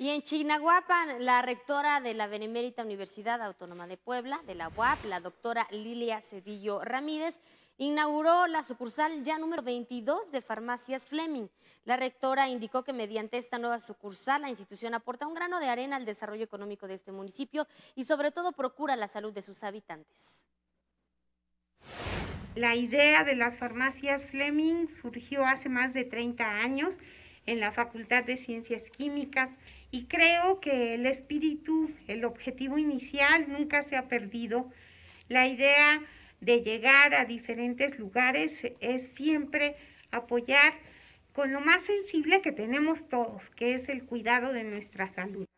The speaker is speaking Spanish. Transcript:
Y en Chignahuapan, la rectora de la Benemérita Universidad Autónoma de Puebla, de la UAP, la doctora Lilia Cedillo Ramírez, inauguró la sucursal ya número 22 de Farmacias Fleming. La rectora indicó que mediante esta nueva sucursal la institución aporta un grano de arena al desarrollo económico de este municipio y sobre todo procura la salud de sus habitantes. La idea de las farmacias Fleming surgió hace más de 30 años en la Facultad de Ciencias Químicas y creo que el espíritu, el objetivo inicial nunca se ha perdido. La idea de llegar a diferentes lugares es siempre apoyar con lo más sensible que tenemos todos, que es el cuidado de nuestra salud.